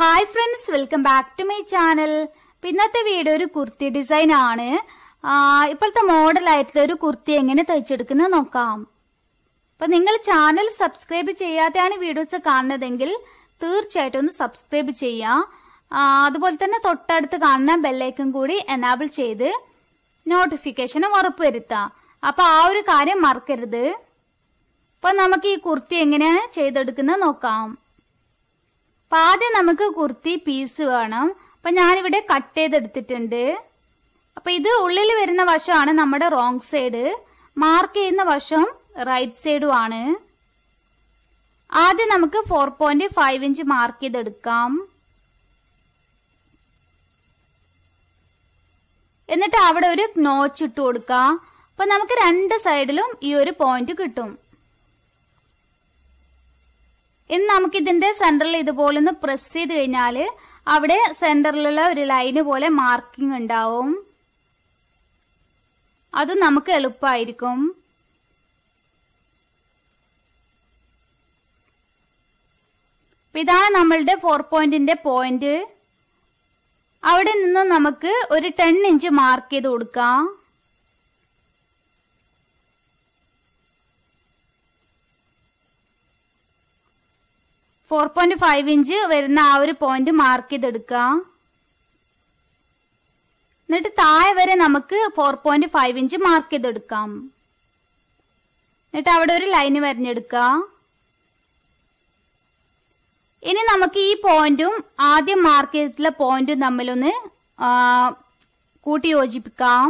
hi friends welcome back to my channel പിന്നത്തെ video ഒരു kurti design ആണ് ഇപ്പോഴത്തെ മോഡലായിട്ടുള്ള ഒരു കുർത്തി എങ്ങനെ തയ്ച്ചെടുക്കുന്ന നോക്കാം അപ്പൊ നിങ്ങൾ ചാനൽ സബ്സ്ക്രൈബ് ചെയ്യാതെയാണ് വീഡിയോസ് കാണുന്നതെങ്കിൽ തീർച്ചയായിട്ടും ഒന്ന് സബ്സ്ക്രൈബ് ചെയ്യാം അതുപോലെ തന്നെ തൊട്ടടുത്ത് കാണുന്ന ബെല്ലൈക്കൻ കൂടി എനാബിൾ ചെയ്ത് നോട്ടിഫിക്കേഷനും ഉറപ്പുവരുത്താം അപ്പൊ ആ ഒരു കാര്യം മറക്കരുത് അപ്പൊ നമുക്ക് ഈ കുർത്തി എങ്ങനെയാണ് ചെയ്തെടുക്കുന്നത് നോക്കാം അപ്പൊ ആദ്യം നമുക്ക് കുർത്തി പീസ് വേണം അപ്പൊ ഞാനിവിടെ കട്ട് ചെയ്തെടുത്തിട്ടുണ്ട് അപ്പൊ ഇത് ഉള്ളിൽ വരുന്ന വശമാണ് നമ്മുടെ റോങ് സൈഡ് മാർക്ക് ചെയ്യുന്ന വശം റൈറ്റ് സൈഡും ആണ് ആദ്യം നമുക്ക് four point five inch mark ചെയ്തെടുക്കാം എന്നിട്ട് അവിടെ ഒരു നോച്ച് ഇട്ട് കൊടുക്കാം അപ്പൊ നമുക്ക് രണ്ട് സൈഡിലും ഈ ഒരു പോയിന്റ് കിട്ടും ഇനി നമുക്കിതിന്റെ സെന്ററിൽ ഇതുപോലെ ഒന്ന് പ്രസ് ചെയ്ത് കഴിഞ്ഞാൽ അവിടെ സെന്ററിലുള്ള ഒരു ലൈന് പോലെ മാർക്കിംഗ് ഉണ്ടാവും അത് നമുക്ക് എളുപ്പമായിരിക്കും ഇതാണ് നമ്മളുടെ ഫോർ പോയിന്റിന്റെ പോയിന്റ് അവിടെ നിന്ന് നമുക്ക് ഒരു ടെൻ ഇഞ്ച് മാർക്ക് ചെയ്ത് കൊടുക്കാം ഫോർ പോയിന്റ് ഫൈവ് ഇഞ്ച് വരുന്ന ആ ഒരു പോയിന്റ് മാർക്ക് ചെയ്തെടുക്കുക എന്നിട്ട് താഴെ വരെ നമുക്ക് four point five inch mark ചെയ്തെടുക്കാം എന്നിട്ട് അവിടെ ഒരു ലൈന് വരഞ്ഞെടുക്കുക ഇനി നമുക്ക് ഈ പോയിന്റും ആദ്യം മാർക്ക് ചെയ്തിട്ടുള്ള പോയിന്റും തമ്മിലൊന്ന് കൂട്ടി യോജിപ്പിക്കാം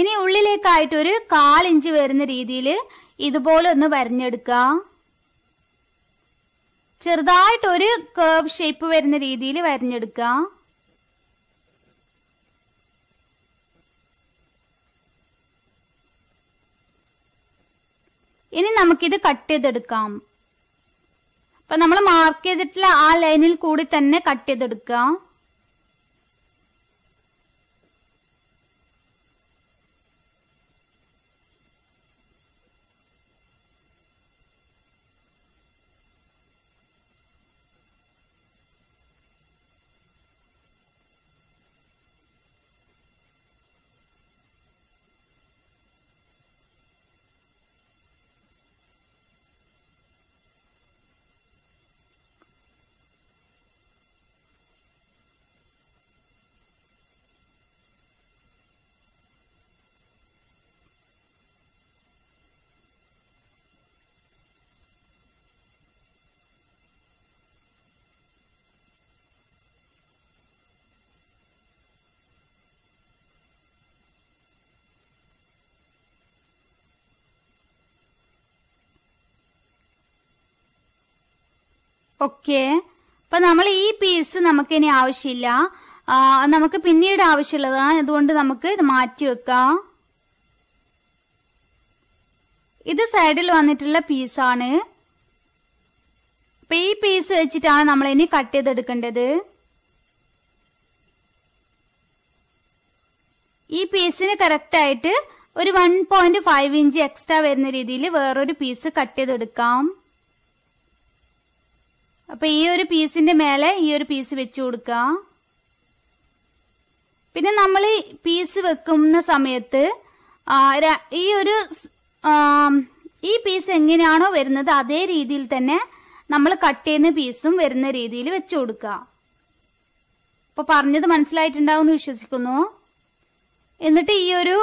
ഇനി ഉള്ളിലേക്കായിട്ട് ഒരു കാലിഞ്ച് വരുന്ന രീതിയിൽ ഇതുപോലെ ഒന്ന് വരഞ്ഞെടുക്കുക ചെറുതായിട്ട് ഒരു ഷേപ്പ് വരുന്ന രീതിയിൽ വരഞ്ഞെടുക്കുക ഇനി നമുക്കിത് കട്ട് ചെയ്തെടുക്കാം അപ്പൊ നമ്മൾ മാർക്ക് ചെയ്തിട്ടുള്ള ആ ലൈനിൽ കൂടി തന്നെ കട്ട് ചെയ്തെടുക്കാം ഓക്കെ അപ്പൊ നമ്മൾ ഈ പീസ് നമുക്ക് ഇനി ആവശ്യമില്ല നമുക്ക് പിന്നീട് ആവശ്യമുള്ളതാണ് അതുകൊണ്ട് നമുക്ക് ഇത് മാറ്റി വെക്കാം ഇത് സൈഡിൽ വന്നിട്ടുള്ള പീസാണ് അപ്പൊ ഈ പീസ് വെച്ചിട്ടാണ് നമ്മൾ ഇനി കട്ട് ചെയ്തെടുക്കേണ്ടത് ഈ പീസിന് കറക്റ്റ് ആയിട്ട് ഒരു one point five inch extra വരുന്ന രീതിയിൽ വേറൊരു പീസ് കട്ട് ചെയ്തെടുക്കാം അപ്പൊ ഈ ഒരു പീസിന്റെ മേലെ ഈ ഒരു പീസ് വെച്ചു കൊടുക്കുക പിന്നെ നമ്മൾ പീസ് വെക്കുന്ന സമയത്ത് ഈ ഒരു ഈ പീസ് എങ്ങനെയാണോ വരുന്നത് അതേ രീതിയിൽ തന്നെ നമ്മൾ കട്ട് ചെയ്യുന്ന പീസും വരുന്ന രീതിയിൽ വെച്ചു കൊടുക്കുക അപ്പൊ പറഞ്ഞത് മനസ്സിലായിട്ടുണ്ടാവും എന്ന് വിശ്വസിക്കുന്നു എന്നിട്ട് ഈ ഒരു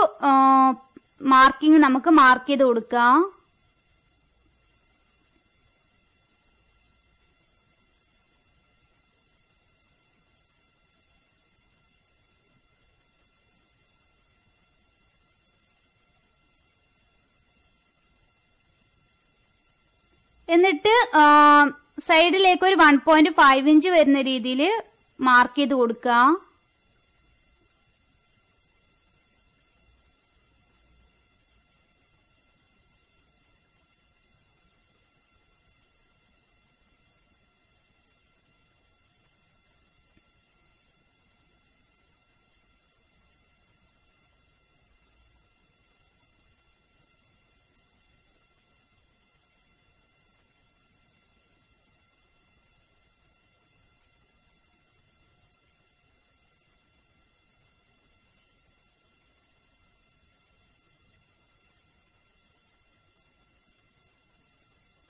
മാർക്കിംഗ് നമുക്ക് മാർക്ക് ചെയ്ത് കൊടുക്കാം എന്നിട്ട് സൈഡിലേക്ക് ഒരു വൺ പോയിന്റ് ഫൈവ് ഇഞ്ച് വരുന്ന രീതിയിൽ മാർക്ക് ചെയ്ത് കൊടുക്കുക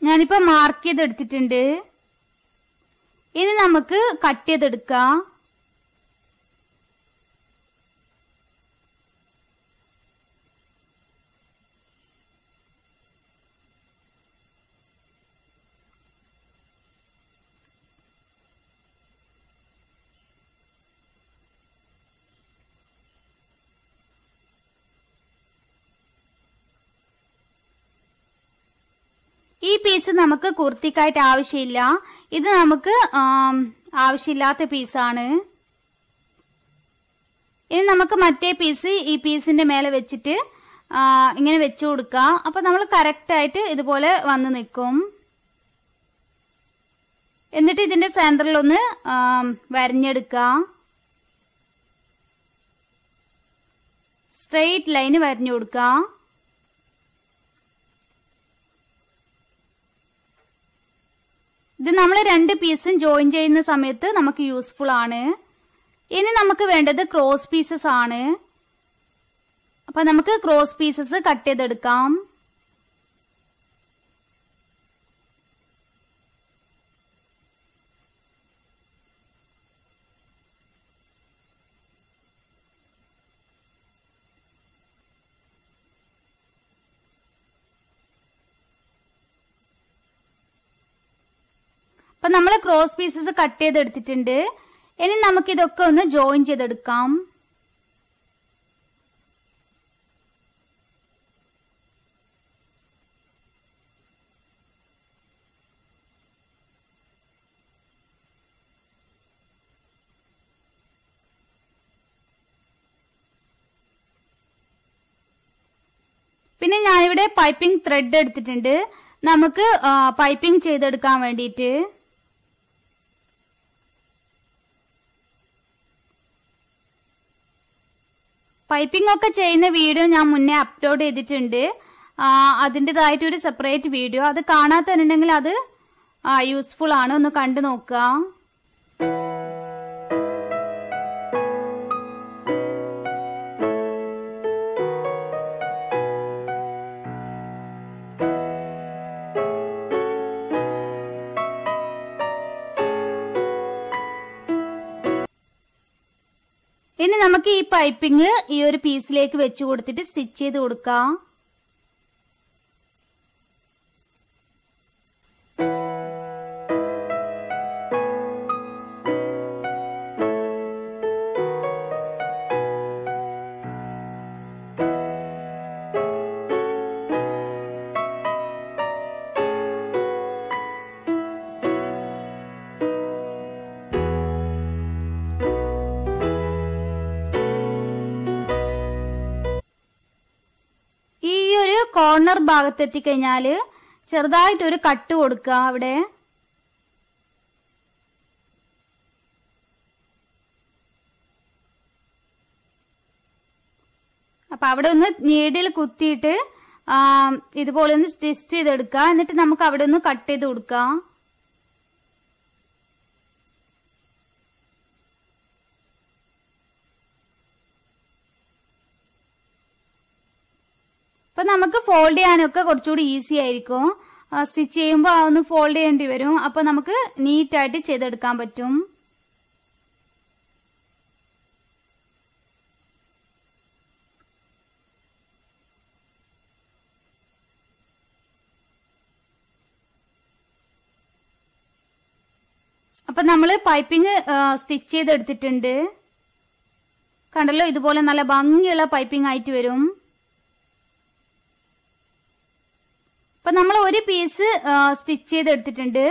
ഞാനിപ്പോ മാർക്ക് ചെയ്തെടുത്തിട്ടുണ്ട് ഇനി നമുക്ക് കട്ട് ചെയ്തെടുക്കാം ഈ പീസ് നമുക്ക് കുർത്തിക്കായിട്ട് ആവശ്യമില്ല ഇത് നമുക്ക് ആവശ്യമില്ലാത്ത പീസാണ് ഇനി നമുക്ക് മറ്റേ പീസ് ഈ പീസിന്റെ മേലെ വെച്ചിട്ട് ഇങ്ങനെ വെച്ചു കൊടുക്കാം അപ്പൊ നമ്മൾ കറക്റ്റ് ആയിട്ട് ഇതുപോലെ വന്ന് നിൽക്കും എന്നിട്ട് ഇതിന്റെ സെന്ററിൽ ഒന്ന് വരഞ്ഞെടുക്കുക സ്ട്രെയിറ്റ് ലൈന് വരഞ്ഞു കൊടുക്കുക ഇത് നമ്മൾ രണ്ട് പീസും ജോയിൻ ചെയ്യുന്ന സമയത്ത് നമുക്ക് യൂസ്ഫുൾ ആണ് ഇനി നമുക്ക് വേണ്ടത് ക്രോസ് പീസസ് ആണ് അപ്പൊ നമുക്ക് ക്രോസ് പീസസ് കട്ട് ചെയ്തെടുക്കാം അപ്പൊ നമ്മൾ ക്രോസ് പീസസ് കട്ട് ചെയ്തെടുത്തിട്ടുണ്ട് ഇനി നമുക്ക് ഇതൊക്കെ ഒന്ന് ജോയിൻ ചെയ്തെടുക്കാം പിന്നെ ഞാനിവിടെ പൈപ്പിംഗ് ത്രെഡ് എടുത്തിട്ടുണ്ട് നമുക്ക് പൈപ്പിംഗ് ചെയ്തെടുക്കാൻ വേണ്ടിയിട്ട് പൈപ്പിംഗ് ഒക്കെ ചെയ്യുന്ന വീഡിയോ ഞാൻ മുന്നേ അപ്ലോഡ് ചെയ്തിട്ടുണ്ട് അതിൻ്റെതായിട്ട് ഒരു സെപ്പറേറ്റ് വീഡിയോ അത് കാണാത്തവരുണ്ടെങ്കിൽ അത് യൂസ്ഫുൾ ആണ് ഒന്ന് കണ്ടു നോക്കുക ഇനി നമുക്ക് ഈ പൈപ്പിംഗ് ഈ ഒരു പീസിലേക്ക് വെച്ചു കൊടുത്തിട്ട് സ്റ്റിച്ച് ചെയ്ത് കൊടുക്കാം കോർണർ ചെറുതായിട്ട് ചെറുതായിട്ടൊരു കട്ട് കൊടുക്കുക അവിടെ അപ്പൊ അവിടെ ഒന്ന് നീഡിൽ കുത്തിയിട്ട് ഇതുപോലെ ഒന്ന് സ്റ്റിച്ച് ചെയ്തെടുക്കുക എന്നിട്ട് നമുക്ക് അവിടെ ഒന്ന് കട്ട് ചെയ്ത് കൊടുക്കാം നമുക്ക് ഫോൾഡ് ചെയ്യാനൊക്കെ കുറച്ചുകൂടി ഈസി ആയിരിക്കും സ്റ്റിച്ച് ചെയ്യുമ്പോൾ ഒന്ന് ഫോൾഡ് ചെയ്യേണ്ടി വരും അപ്പൊ നമുക്ക് നീറ്റായിട്ട് ചെയ്തെടുക്കാൻ പറ്റും അപ്പൊ നമ്മൾ പൈപ്പിംഗ് സ്റ്റിച്ച് ചെയ്തെടുത്തിട്ടുണ്ട് കണ്ടല്ലോ ഇതുപോലെ നല്ല ഭംഗിയുള്ള പൈപ്പിംഗ് ആയിട്ട് വരും അപ്പൊ നമ്മൾ ഒരു പീസ് സ്റ്റിച്ച് ചെയ്ത് എടുത്തിട്ടുണ്ട്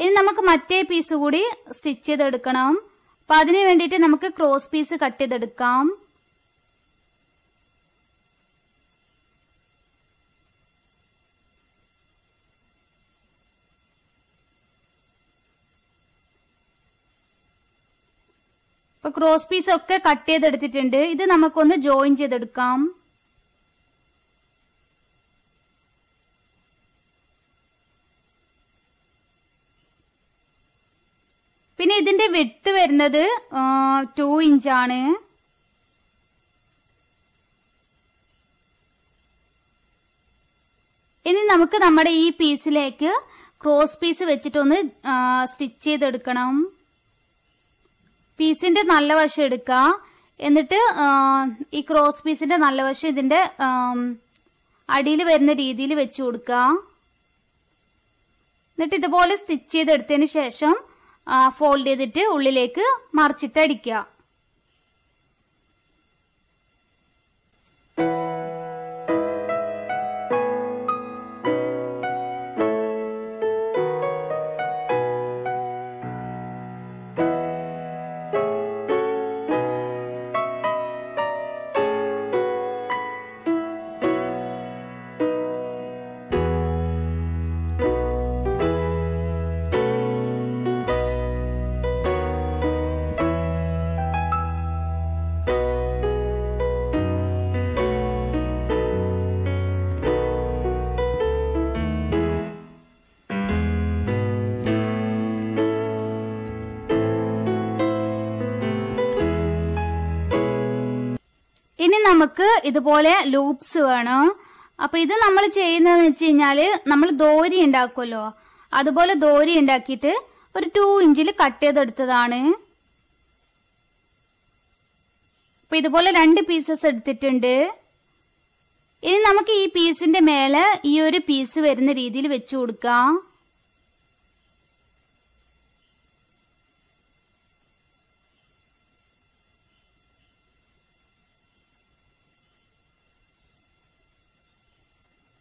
ഇനി നമുക്ക് മറ്റേ പീസ് കൂടി സ്റ്റിച്ച് ചെയ്തെടുക്കണം അപ്പൊ അതിനു വേണ്ടിയിട്ട് നമുക്ക് ക്രോസ് പീസ് കട്ട് ചെയ്തെടുക്കാം അപ്പൊ ക്രോസ് പീസ് ഒക്കെ കട്ട് ചെയ്തെടുത്തിട്ടുണ്ട് ഇത് നമുക്കൊന്ന് ജോയിൻ ചെയ്തെടുക്കാം പിന്നെ ഇതിന്റെ വിട്ട് വരുന്നത് ടു ഇഞ്ചാണ് ഇനി നമുക്ക് നമ്മുടെ ഈ പീസിലേക്ക് ക്രോസ് പീസ് വെച്ചിട്ടൊന്ന് സ്റ്റിച്ച് ചെയ്തെടുക്കണം പീസിന്റെ നല്ല വശം എടുക്കുക എന്നിട്ട് ഈ ക്രോസ് പീസിന്റെ നല്ല വശം ഇതിന്റെ അടിയിൽ വരുന്ന രീതിയിൽ വെച്ചു കൊടുക്കുക എന്നിട്ട് ഇതുപോലെ സ്റ്റിച്ച് ചെയ്തെടുത്തതിന് ശേഷം ഫോൾഡ് ചെയ്തിട്ട് ഉള്ളിലേക്ക് മറിച്ചിട്ടടിക്കുക നമുക്ക് ഇതുപോലെ ലൂപ്സ് വേണം അപ്പൊ ഇത് നമ്മൾ ചെയ്യുന്നതെന്ന് വെച്ച് കഴിഞ്ഞാല് നമ്മൾ ദോരി ഉണ്ടാക്കുമല്ലോ അതുപോലെ ദോരി ഉണ്ടാക്കിയിട്ട് ഒരു ടു ഇഞ്ചിൽ കട്ട് ചെയ്തെടുത്തതാണ് അപ്പൊ ഇതുപോലെ രണ്ട് പീസസ് എടുത്തിട്ടുണ്ട് ഇനി നമുക്ക് ഈ പീസിന്റെ മേലെ ഈ ഒരു പീസ് വരുന്ന രീതിയിൽ വെച്ചു കൊടുക്കാം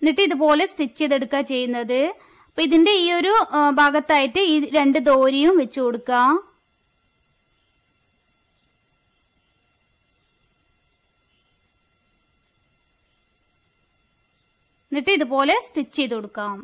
എന്നിട്ട് ഇതുപോലെ സ്റ്റിച്ച് ചെയ്തെടുക്കുക ചെയ്യുന്നത് അപ്പൊ ഇതിന്റെ ഈ ഒരു ഭാഗത്തായിട്ട് ഈ രണ്ട് ദോരിയും വെച്ചു കൊടുക്കുക എന്നിട്ട് ഇതുപോലെ സ്റ്റിച്ച് ചെയ്ത് കൊടുക്കാം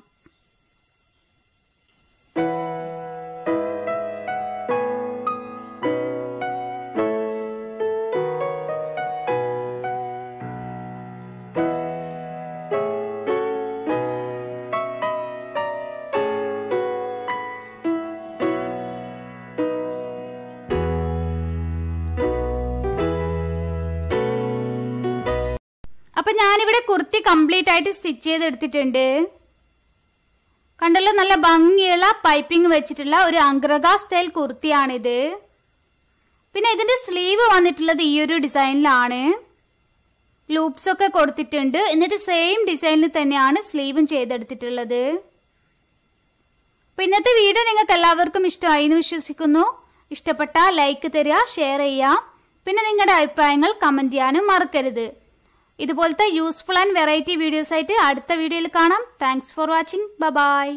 ഞാനിവിടെ കുർത്തി കംപ്ലീറ്റ് ആയിട്ട് സ്റ്റിച്ച് ചെയ്തെടുത്തിട്ടുണ്ട് കണ്ടല്ലോ നല്ല ഭംഗിയുള്ള പൈപ്പിംഗ് വെച്ചിട്ടുള്ള ഒരു അഗ്രഗ സ്റ്റൈൽ കുർത്തിയാണിത് പിന്നെ ഇതിന്റെ സ്ലീവ് വന്നിട്ടുള്ളത് ഈ ഒരു ഡിസൈനിലാണ് ലൂപ്സ് ഒക്കെ കൊടുത്തിട്ടുണ്ട് എന്നിട്ട് സെയിം ഡിസൈനിൽ തന്നെയാണ് സ്ലീവും ചെയ്തെടുത്തിട്ടുള്ളത് ഇന്നത്തെ വീഡിയോ നിങ്ങൾക്ക് എല്ലാവർക്കും ഇഷ്ടമായി എന്ന് വിശ്വസിക്കുന്നു ഇഷ്ടപ്പെട്ട ലൈക്ക് തരിക ഷെയർ ചെയ്യുക പിന്നെ നിങ്ങളുടെ അഭിപ്രായങ്ങൾ കമന്റ് ചെയ്യാനും മറക്കരുത് ഇതുപോലത്തെ യൂസ്ഫുൾ ആൻഡ് വെറൈറ്റി വീഡിയോസ് ആയിട്ട് അടുത്ത വീഡിയോയിൽ കാണാം താങ്ക്സ് ഫോർ വാച്ചിങ് ബൈ